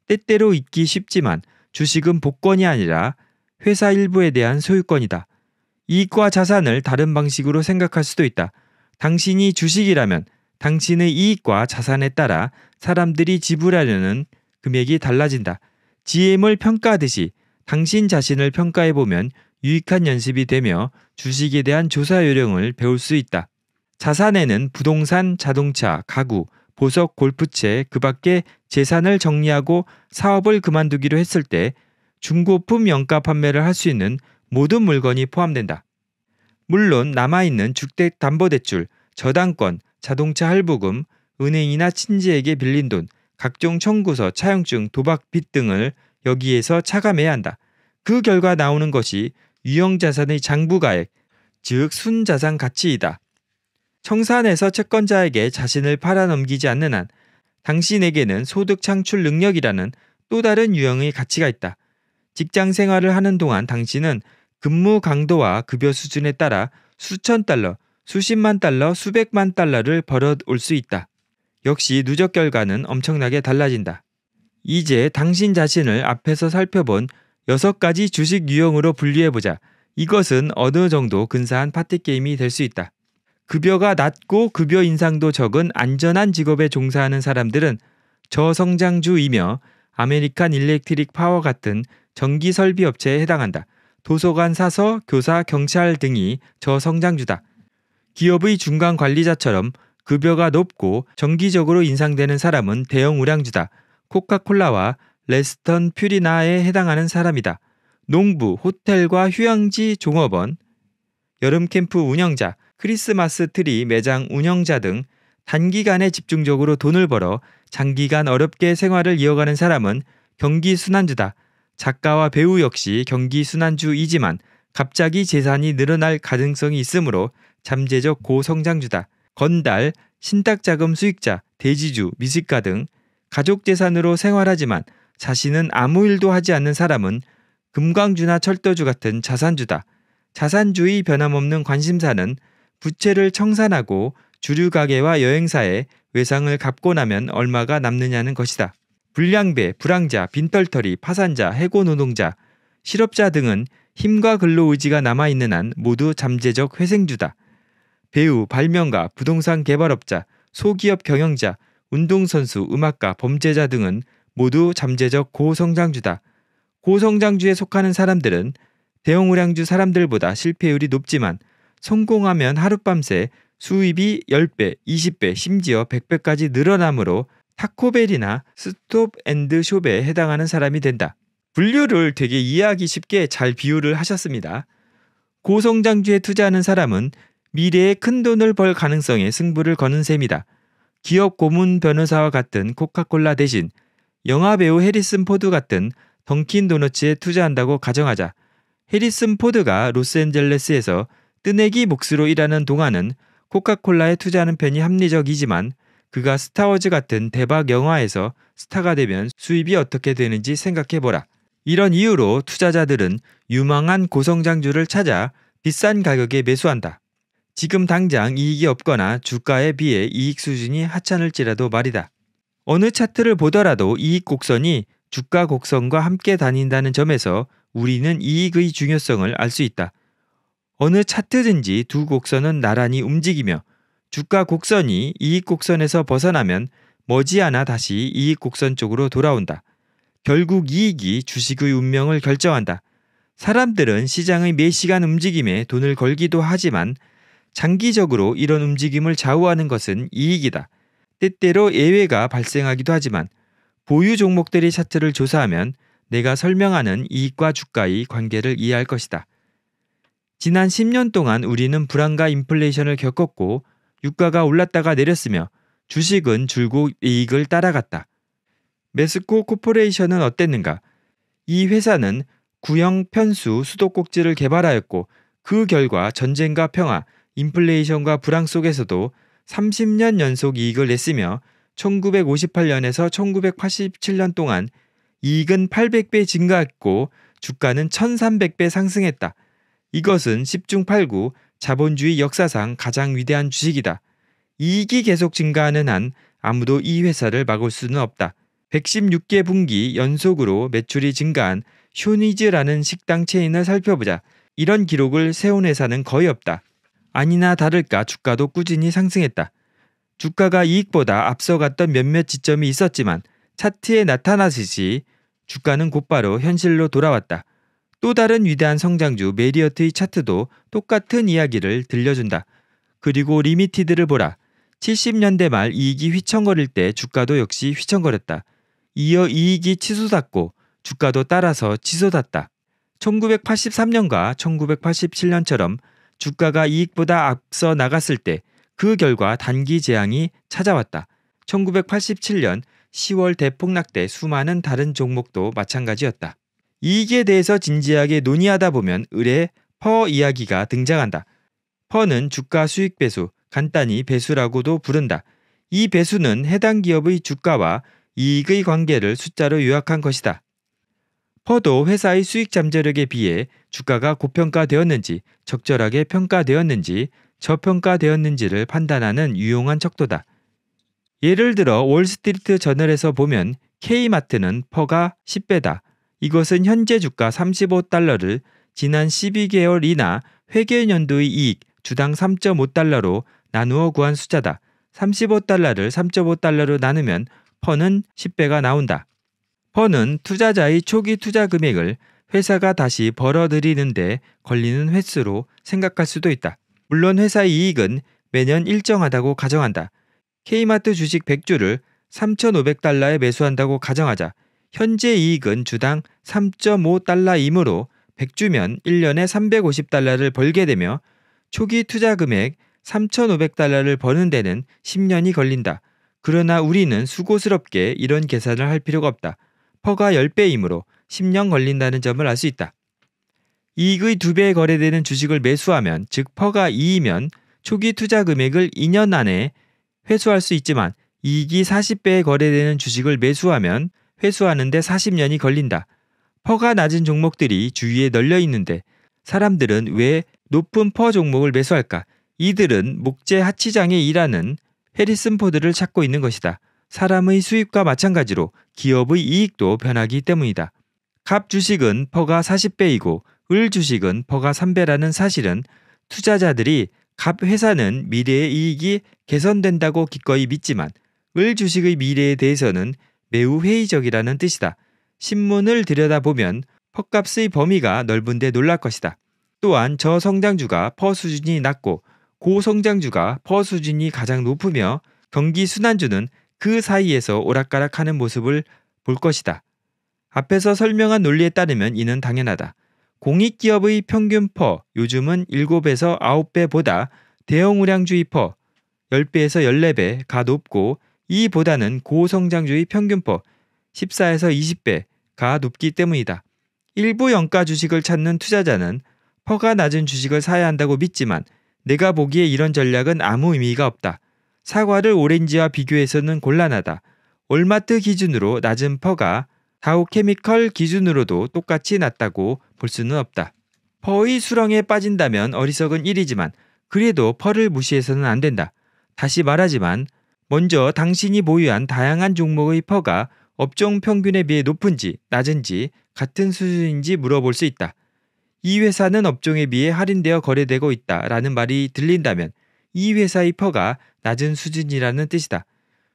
때때로 잊기 쉽지만 주식은 복권이 아니라 회사 일부에 대한 소유권이다. 이익과 자산을 다른 방식으로 생각할 수도 있다. 당신이 주식이라면 당신의 이익과 자산에 따라 사람들이 지불하려는 금액이 달라진다. GM을 평가하듯이 당신 자신을 평가해 보면 유익한 연습이 되며 주식에 대한 조사 요령을 배울 수 있다. 자산에는 부동산, 자동차, 가구, 보석, 골프채, 그 밖에 재산을 정리하고 사업을 그만두기로 했을 때 중고품 영가 판매를 할 수 있는 모든 물건이 포함된다. 물론 남아있는 주택담보대출, 저당권, 자동차 할부금, 은행이나 친지에게 빌린 돈, 각종 청구서, 차용증, 도박빚 등을 여기에서 차감해야 한다. 그 결과 나오는 것이 유형자산의 장부가액, 즉 순자산 가치이다. 청산에서 채권자에게 자신을 팔아넘기지 않는 한 당신에게는 소득 창출 능력이라는 또 다른 유형의 가치가 있다. 직장 생활을 하는 동안 당신은 근무 강도와 급여 수준에 따라 수천 달러, 수십만 달러, 수백만 달러를 벌어올 수 있다. 역시 누적 결과는 엄청나게 달라진다. 이제 당신 자신을 앞에서 살펴본 여섯 가지 주식 유형으로 분류해보자. 이것은 어느 정도 근사한 파티게임이 될 수 있다. 급여가 낮고 급여 인상도 적은 안전한 직업에 종사하는 사람들은 저성장주이며 아메리칸 일렉트릭 파워 같은 전기 설비 업체에 해당한다. 도서관 사서 교사 경찰 등이 저성장주다. 기업의 중간 관리자처럼 급여가 높고 정기적으로 인상되는 사람은 대형 우량주다. 코카콜라와 레스턴 퓨리나에 해당하는 사람이다. 농부, 호텔과 휴양지 종업원, 여름 캠프 운영자, 크리스마스 트리 매장 운영자 등 단기간에 집중적으로 돈을 벌어 장기간 어렵게 생활을 이어가는 사람은 경기 순환주다. 작가와 배우 역시 경기 순환주이지만 갑자기 재산이 늘어날 가능성이 있으므로 잠재적 고성장주다. 건달, 신탁자금 수익자, 대지주, 미식가 등 가족 재산으로 생활하지만 자신은 아무 일도 하지 않는 사람은 금광주나 철도주 같은 자산주다. 자산주의 변함없는 관심사는 부채를 청산하고 주류 가게와 여행사에 외상을 갚고 나면 얼마가 남느냐는 것이다. 불량배, 불황자, 빈털터리, 파산자, 해고노동자, 실업자 등은 힘과 근로 의지가 남아있는 한 모두 잠재적 회생주다. 배우, 발명가, 부동산 개발업자, 소기업 경영자, 운동선수, 음악가, 범죄자 등은 모두 잠재적 고성장주다. 고성장주에 속하는 사람들은 대형우량주 사람들보다 실패율이 높지만 성공하면 하룻밤새 수입이 10배, 20배, 심지어 100배까지 늘어나므로 하코벨이나 스톱앤드숍에 해당하는 사람이 된다. 분류를 되게 이해하기 쉽게 잘 비유를 하셨습니다. 고성장주에 투자하는 사람은 미래에 큰 돈을 벌 가능성에 승부를 거는 셈이다. 기업 고문 변호사와 같은 코카콜라 대신 영화 배우 해리슨 포드 같은 던킨 도너츠에 투자한다고 가정하자. 해리슨 포드가 로스앤젤레스에서 뜨내기 몫수로 일하는 동안은 코카콜라에 투자하는 편이 합리적이지만 그가 스타워즈 같은 대박 영화에서 스타가 되면 수입이 어떻게 되는지 생각해보라. 이런 이유로 투자자들은 유망한 고성장주를 찾아 비싼 가격에 매수한다. 지금 당장 이익이 없거나 주가에 비해 이익 수준이 하찮을지라도 말이다. 어느 차트를 보더라도 이익 곡선이 주가 곡선과 함께 다닌다는 점에서 우리는 이익의 중요성을 알 수 있다. 어느 차트든지 두 곡선은 나란히 움직이며 주가 곡선이 이익 곡선에서 벗어나면 머지않아 다시 이익 곡선 쪽으로 돌아온다. 결국 이익이 주식의 운명을 결정한다. 사람들은 시장의 매시간 움직임에 돈을 걸기도 하지만 장기적으로 이런 움직임을 좌우하는 것은 이익이다. 때때로 예외가 발생하기도 하지만 보유 종목들의 차트를 조사하면 내가 설명하는 이익과 주가의 관계를 이해할 것이다. 지난 10년 동안 우리는 불안과 인플레이션을 겪었고 유가가 올랐다가 내렸으며 주식은 줄곧 이익을 따라갔다. 메스코 코퍼레이션은 어땠는가? 이 회사는 구형 편수 수도꼭지를 개발하였고 그 결과 전쟁과 평화, 인플레이션과 불황 속에서도 30년 연속 이익을 냈으며 1958년에서 1987년 동안 이익은 800배 증가했고 주가는 1300배 상승했다. 이것은 10중 8구 자본주의 역사상 가장 위대한 주식이다. 이익이 계속 증가하는 한 아무도 이 회사를 막을 수는 없다. 116개 분기 연속으로 매출이 증가한 쇼니즈라는 식당 체인을 살펴보자. 이런 기록을 세운 회사는 거의 없다. 아니나 다를까 주가도 꾸준히 상승했다. 주가가 이익보다 앞서갔던 몇몇 지점이 있었지만 차트에 나타나듯이 주가는 곧바로 현실로 돌아왔다. 또 다른 위대한 성장주 메리어트의 차트도 똑같은 이야기를 들려준다. 그리고 리미티드를 보라. 70년대 말 이익이 휘청거릴 때 주가도 역시 휘청거렸다. 이어 이익이 치솟았고 주가도 따라서 치솟았다. 1983년과 1987년처럼 주가가 이익보다 앞서 나갔을 때 그 결과 단기 재앙이 찾아왔다. 1987년 10월 대폭락 때 수많은 다른 종목도 마찬가지였다. 이익에 대해서 진지하게 논의하다 보면 을의 퍼 이야기가 등장한다. 퍼는 주가 수익 배수, 간단히 배수라고도 부른다. 이 배수는 해당 기업의 주가와 이익의 관계를 숫자로 요약한 것이다. 퍼도 회사의 수익 잠재력에 비해 주가가 고평가되었는지 적절하게 평가되었는지 저평가되었는지를 판단하는 유용한 척도다. 예를 들어 월스트리트 저널에서 보면 K마트는 퍼가 10배다. 이것은 현재 주가 35달러를 지난 12개월이나 회계연도의 이익 주당 3.5달러로 나누어 구한 숫자다. 35달러를 3.5달러로 나누면 퍼는 10배가 나온다. 퍼는 투자자의 초기 투자 금액을 회사가 다시 벌어들이는데 걸리는 횟수로 생각할 수도 있다. 물론 회사 의 이익은 매년 일정하다고 가정한다. K마트 주식 100주를 3,500달러에 매수한다고 가정하자. 현재 이익은 주당 3.5달러이므로 100주면 1년에 350달러를 벌게 되며 초기 투자 금액 3,500달러를 버는 데는 10년이 걸린다. 그러나 우리는 수고스럽게 이런 계산을 할 필요가 없다. 퍼가 10배이므로 10년 걸린다는 점을 알 수 있다. 이익의 2배에 거래되는 주식을 매수하면 즉 퍼가 2이면 초기 투자 금액을 2년 안에 회수할 수 있지만 이익이 40배에 거래되는 주식을 매수하면 회수하는데 40년이 걸린다. 퍼가 낮은 종목들이 주위에 널려 있는데 사람들은 왜 높은 퍼 종목을 매수할까? 이들은 목재 하치장에 일하는 해리슨 포드를 찾고 있는 것이다. 사람의 수입과 마찬가지로 기업의 이익도 변하기 때문이다. 갑 주식은 퍼가 40배이고 을 주식은 퍼가 3배라는 사실은 투자자들이 갑 회사는 미래의 이익이 개선된다고 기꺼이 믿지만 을 주식의 미래에 대해서는 매우 회의적이라는 뜻이다. 신문을 들여다보면 퍼값의 범위가 넓은데 놀랄 것이다. 또한 저성장주가 퍼 수준이 낮고 고성장주가 퍼 수준이 가장 높으며 경기 순환주는 그 사이에서 오락가락하는 모습을 볼 것이다. 앞에서 설명한 논리에 따르면 이는 당연하다. 공익기업의 평균 퍼 요즘은 7에서 9배보다 대형 우량주의 퍼 10배에서 14배가 높고 이보다는 고성장주의 평균법 14에서 20배가 높기 때문이다. 일부 연가 주식을 찾는 투자자는 퍼가 낮은 주식을 사야 한다고 믿지만 내가 보기에 이런 전략은 아무 의미가 없다. 사과를 오렌지와 비교해서는 곤란하다. 올마트 기준으로 낮은 퍼가 다우케미컬 기준으로도 똑같이 낮다고 볼 수는 없다. 퍼의 수렁에 빠진다면 어리석은 일이지만 그래도 퍼를 무시해서는 안 된다. 다시 말하지만 먼저 당신이 보유한 다양한 종목의 퍼가 업종 평균에 비해 높은지 낮은지 같은 수준인지 물어볼 수 있다. 이 회사는 업종에 비해 할인되어 거래되고 있다 라는 말이 들린다면 이 회사의 퍼가 낮은 수준이라는 뜻이다.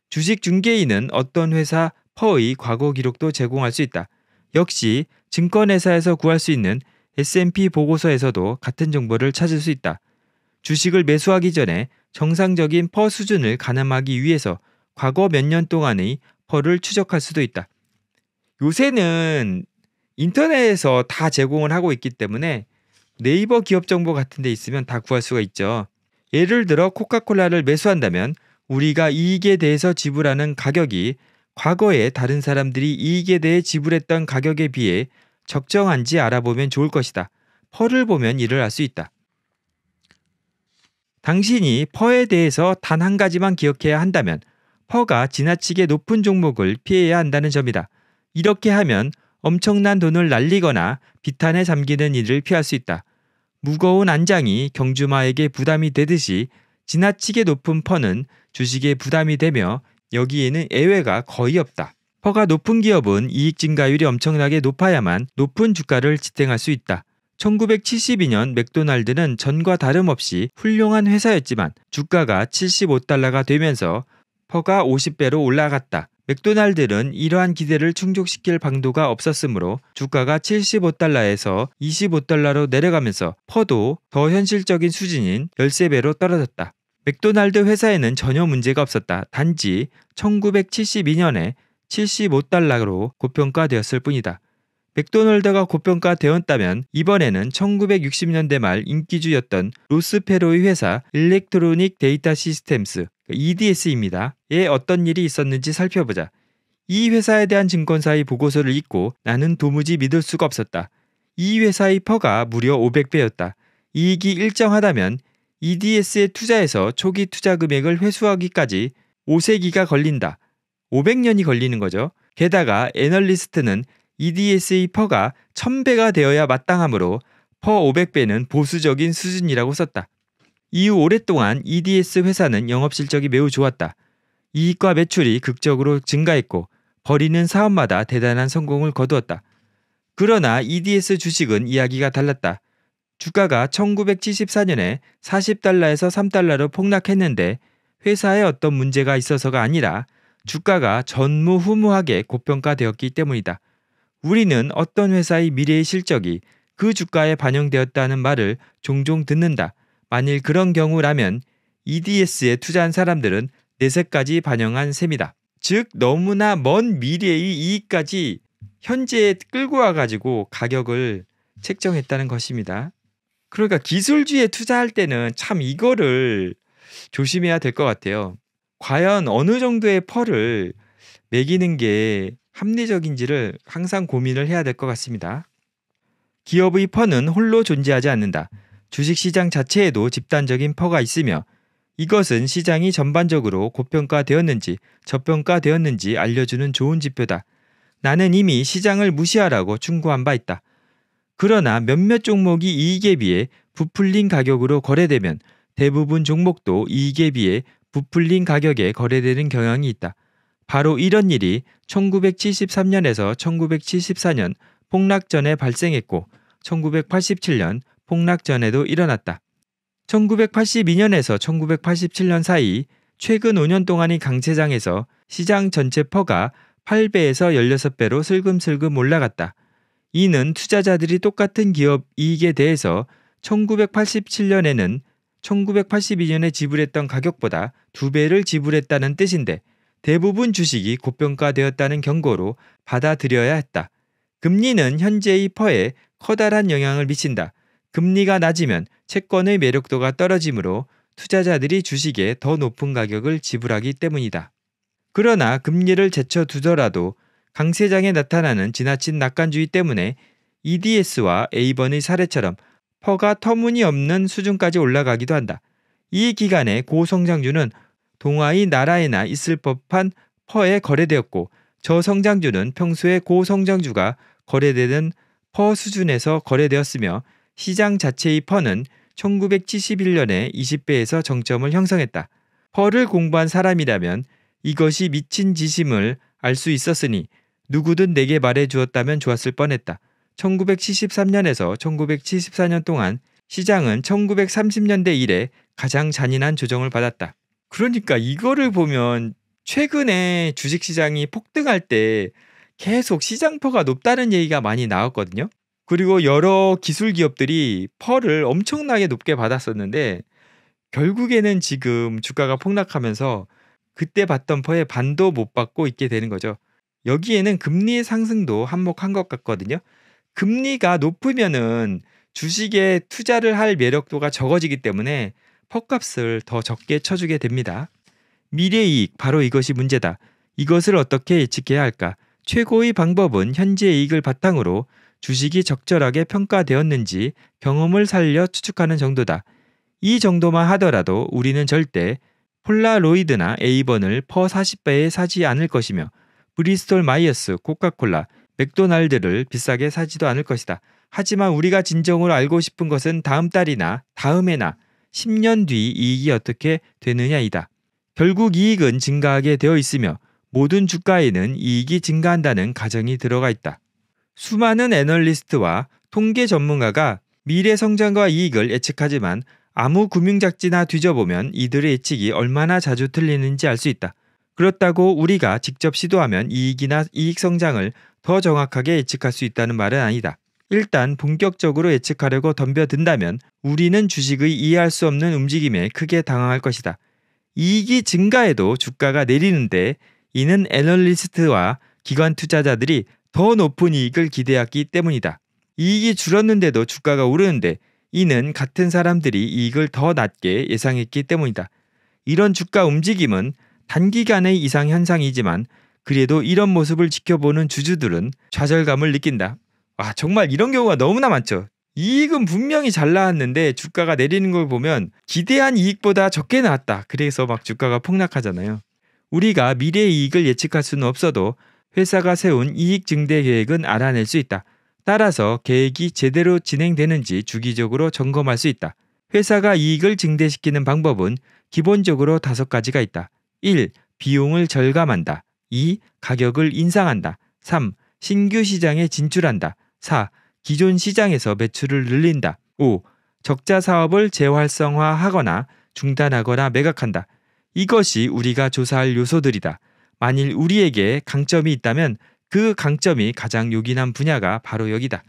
주식 중개인은 어떤 회사 퍼의 과거 기록도 제공할 수 있다. 역시 증권회사에서 구할 수 있는 S&P 보고서에서도 같은 정보를 찾을 수 있다. 주식을 매수하기 전에 정상적인 퍼 수준을 가늠하기 위해서 과거 몇 년 동안의 퍼를 추적할 수도 있다. 요새는 인터넷에서 다 제공을 하고 있기 때문에 네이버 기업 정보 같은 데 있으면 다 구할 수가 있죠. 예를 들어 코카콜라를 매수한다면 우리가 이익에 대해서 지불하는 가격이 과거에 다른 사람들이 이익에 대해 지불했던 가격에 비해 적정한지 알아보면 좋을 것이다. 펄을 보면 이를 알 수 있다. 당신이 퍼에 대해서 단 한 가지만 기억해야 한다면 퍼가 지나치게 높은 종목을 피해야 한다는 점이다. 이렇게 하면 엄청난 돈을 날리거나 비탄에 잠기는 일을 피할 수 있다. 무거운 안장이 경주마에게 부담이 되듯이 지나치게 높은 퍼는 주식에 부담이 되며 여기에는 예외가 거의 없다. 퍼가 높은 기업은 이익 증가율이 엄청나게 높아야만 높은 주가를 지탱할 수 있다. 1972년 맥도날드는 전과 다름없이 훌륭한 회사였지만 주가가 75달러가 되면서 퍼가 50배로 올라갔다. 맥도날드는 이러한 기대를 충족시킬 방도가 없었으므로 주가가 75달러에서 25달러로 내려가면서 퍼도 더 현실적인 수준인 13배로 떨어졌다. 맥도날드 회사에는 전혀 문제가 없었다. 단지 1972년에 75달러로 고평가되었을 뿐이다. 맥도널드가 고평가되었다면 이번에는 1960년대 말 인기주였던 로스페로의 회사 일렉트로닉 데이터 시스템스 EDS입니다. 그러니까 에 예, 어떤 일이 있었는지 살펴보자. 이 회사에 대한 증권사의 보고서를 읽고 나는 도무지 믿을 수가 없었다. 이 회사의 퍼가 무려 500배였다. 이익이 일정하다면 EDS에 투자해서 초기 투자 금액을 회수하기까지 5세기가 걸린다. 500년이 걸리는 거죠. 게다가 애널리스트는 EDSA 퍼가 1000배가 되어야 마땅하므로 퍼 500배는 보수적인 수준이라고 썼다. 이후 오랫동안 EDS 회사는 영업 실적이 매우 좋았다. 이익과 매출이 극적으로 증가했고 벌이는 사업마다 대단한 성공을 거두었다. 그러나 EDS 주식은 이야기가 달랐다. 주가가 1974년에 40달러에서 3달러로 폭락했는데 회사에 어떤 문제가 있어서가 아니라 주가가 전무후무하게 고평가되었기 때문이다. 우리는 어떤 회사의 미래의 실적이 그 주가에 반영되었다는 말을 종종 듣는다. 만일 그런 경우라면 EDS에 투자한 사람들은 내세까지 반영한 셈이다. 즉 너무나 먼 미래의 이익까지 현재에 끌고 와가지고 가격을 책정했다는 것입니다. 그러니까 기술주에 투자할 때는 참 이거를 조심해야 될 것 같아요. 과연 어느 정도의 펄을 매기는 게 합리적인지를 항상 고민을 해야 될 것 같습니다. 기업의 퍼는 홀로 존재하지 않는다. 주식 시장 자체에도 집단적인 퍼가 있으며 이것은 시장이 전반적으로 고평가되었는지 저평가되었는지 알려주는 좋은 지표다. 나는 이미 시장을 무시하라고 충고한 바 있다. 그러나 몇몇 종목이 이익에 비해 부풀린 가격으로 거래되면 대부분 종목도 이익에 비해 부풀린 가격에 거래되는 경향이 있다. 바로 이런 일이 1973년에서 1974년 폭락 전에 발생했고 1987년 폭락 전에도 일어났다. 1982년에서 1987년 사이 최근 5년 동안의 강세장에서 시장 전체 퍼가 8배에서 16배로 슬금슬금 올라갔다. 이는 투자자들이 똑같은 기업 이익에 대해서 1987년에는 1982년에 지불했던 가격보다 2배를 지불했다는 뜻인데 대부분 주식이 고평가되었다는 경고로 받아들여야 했다. 금리는 현재의 퍼에 커다란 영향을 미친다. 금리가 낮으면 채권의 매력도가 떨어지므로 투자자들이 주식에 더 높은 가격을 지불하기 때문이다. 그러나 금리를 제쳐두더라도 강세장에 나타나는 지나친 낙관주의 때문에 EDS와 A번의 사례처럼 퍼가 터무니없는 수준까지 올라가기도 한다. 이 기간에 고성장주는 동아의 나라에나 있을 법한 퍼에 거래되었고 저성장주는 평소에 고성장주가 거래되는 퍼 수준에서 거래되었으며 시장 자체의 퍼는 1971년에 20배에서 정점을 형성했다. 퍼를 공부한 사람이라면 이것이 미친 지심을 알 수 있었으니 누구든 내게 말해 주었다면 좋았을 뻔했다. 1973년에서 1974년 동안 시장은 1930년대 이래 가장 잔인한 조정을 받았다. 그러니까 이거를 보면 최근에 주식 시장이 폭등할 때 계속 시장퍼가 높다는 얘기가 많이 나왔거든요. 그리고 여러 기술 기업들이 퍼를 엄청나게 높게 받았었는데 결국에는 지금 주가가 폭락하면서 그때 받던 퍼의 반도 못 받고 있게 되는 거죠. 여기에는 금리 상승도 한몫한 것 같거든요. 금리가 높으면은 주식에 투자를 할 매력도가 적어지기 때문에 퍽값을 더 적게 쳐주게 됩니다. 미래 이익, 바로 이것이 문제다. 이것을 어떻게 예측해야 할까? 최고의 방법은 현재 이익을 바탕으로 주식이 적절하게 평가되었는지 경험을 살려 추측하는 정도다. 이 정도만 하더라도 우리는 절대 폴라로이드나 에이번을 퍼 40배에 사지 않을 것이며 브리스톨 마이어스, 코카콜라, 맥도날드를 비싸게 사지도 않을 것이다. 하지만 우리가 진정으로 알고 싶은 것은 다음 달이나 다음해나 10년 뒤 이익이 어떻게 되느냐이다. 결국 이익은 증가하게 되어 있으며 모든 주가에는 이익이 증가한다는 가정이 들어가 있다. 수많은 애널리스트와 통계 전문가가 미래 성장과 이익을 예측하지만 아무 금융작지나 뒤져보면 이들의 예측이 얼마나 자주 틀리는지 알 수 있다. 그렇다고 우리가 직접 시도하면 이익이나 이익 성장을 더 정확하게 예측할 수 있다는 말은 아니다. 일단 본격적으로 예측하려고 덤벼든다면 우리는 주식의 이해할 수 없는 움직임에 크게 당황할 것이다. 이익이 증가해도 주가가 내리는데 이는 애널리스트와 기관 투자자들이 더 높은 이익을 기대했기 때문이다. 이익이 줄었는데도 주가가 오르는데 이는 같은 사람들이 이익을 더 낮게 예상했기 때문이다. 이런 주가 움직임은 단기간의 이상 현상이지만 그래도 이런 모습을 지켜보는 주주들은 좌절감을 느낀다. 아, 정말 이런 경우가 너무나 많죠. 이익은 분명히 잘 나왔는데 주가가 내리는 걸 보면 기대한 이익보다 적게 나왔다. 그래서 막 주가가 폭락하잖아요. 우리가 미래의 이익을 예측할 수는 없어도 회사가 세운 이익 증대 계획은 알아낼 수 있다. 따라서 계획이 제대로 진행되는지 주기적으로 점검할 수 있다. 회사가 이익을 증대시키는 방법은 기본적으로 다섯 가지가 있다. 1. 비용을 절감한다. 2. 가격을 인상한다. 3. 신규 시장에 진출한다. 4. 기존 시장에서 매출을 늘린다. 5. 적자 사업을 재활성화하거나 중단하거나 매각한다. 이것이 우리가 조사할 요소들이다. 만일 우리에게 강점이 있다면 그 강점이 가장 요긴한 분야가 바로 여기다.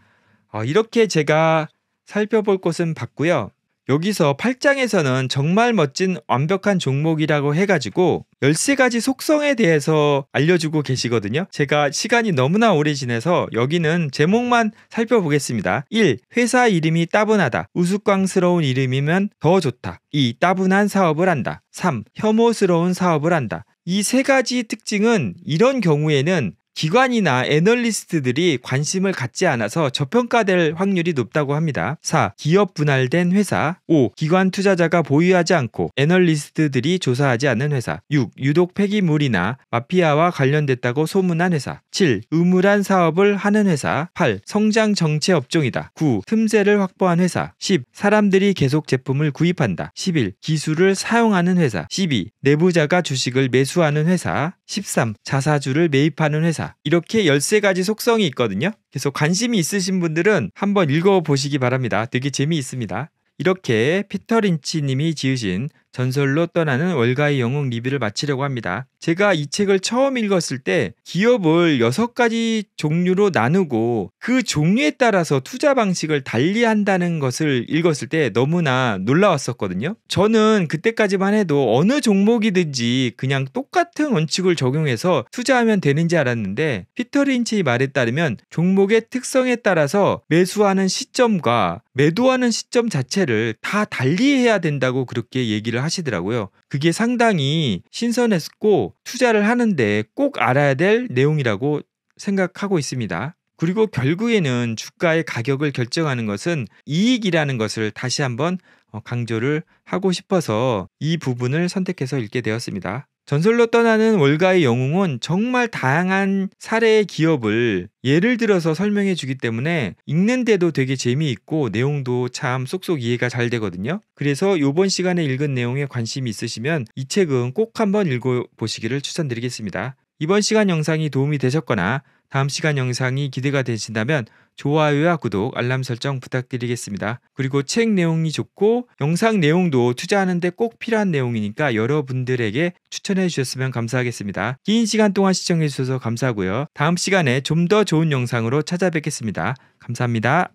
어, 이렇게 제가 살펴볼 것은 봤고요. 여기서 8장에서는 정말 멋진 완벽한 종목이라고 해가지고 13가지 속성에 대해서 알려주고 계시거든요. 제가 시간이 너무나 오래 지내서 여기는 제목만 살펴보겠습니다. 1. 회사 이름이 따분하다. 우스꽝스러운 이름이면 더 좋다. 2. 따분한 사업을 한다. 3. 혐오스러운 사업을 한다. 이 세 가지 특징은 이런 경우에는 기관이나 애널리스트들이 관심을 갖지 않아서 저평가될 확률이 높다고 합니다. 4. 기업 분할된 회사 5. 기관 투자자가 보유하지 않고 애널리스트들이 조사하지 않은 회사 6. 유독 폐기물이나 마피아와 관련됐다고 소문한 회사 7. 의무란 사업을 하는 회사 8. 성장 정체 업종이다 9. 틈새를 확보한 회사 10. 사람들이 계속 제품을 구입한다 11. 기술을 사용하는 회사 12. 내부자가 주식을 매수하는 회사 13. 자사주를 매입하는 회사 있다. 이렇게 13가지 속성이 있거든요. 그래서 관심이 있으신 분들은 한번 읽어보시기 바랍니다. 되게 재미있습니다. 이렇게 피터 린치 님이 지으신 전설로 떠나는 월가의 영웅 리뷰를 마치려고 합니다. 제가 이 책을 처음 읽었을 때 기업을 6가지 종류로 나누고 그 종류에 따라서 투자 방식을 달리한다는 것을 읽었을 때 너무나 놀라웠었거든요. 저는 그때까지만 해도 어느 종목이든지 그냥 똑같은 원칙을 적용해서 투자하면 되는지 알았는데 피터 린치의 말에 따르면 종목의 특성에 따라서 매수하는 시점과 매도하는 시점 자체를 다 달리해야 된다고 그렇게 얘기를 하시더라고요. 그게 상당히 신선했고 투자를 하는데 꼭 알아야 될 내용이라고 생각하고 있습니다. 그리고 결국에는 주가의 가격을 결정하는 것은 이익이라는 것을 다시 한번 어, 강조를 하고 싶어서 이 부분을 선택해서 읽게 되었습니다. 전설로 떠나는 월가의 영웅은 정말 다양한 사례의 기업을 예를 들어서 설명해 주기 때문에 읽는데도 되게 재미있고 내용도 참 쏙쏙 이해가 잘 되거든요. 그래서 요번 시간에 읽은 내용에 관심이 있으시면 이 책은 꼭 한번 읽어보시기를 추천드리겠습니다. 이번 시간 영상이 도움이 되셨거나 다음 시간 영상이 기대가 되신다면 좋아요와 구독, 알람 설정 부탁드리겠습니다. 그리고 책 내용이 좋고 영상 내용도 투자하는데 꼭 필요한 내용이니까 여러분들에게 추천해 주셨으면 감사하겠습니다. 긴 시간 동안 시청해 주셔서 감사하고요. 다음 시간에 좀 더 좋은 영상으로 찾아뵙겠습니다. 감사합니다.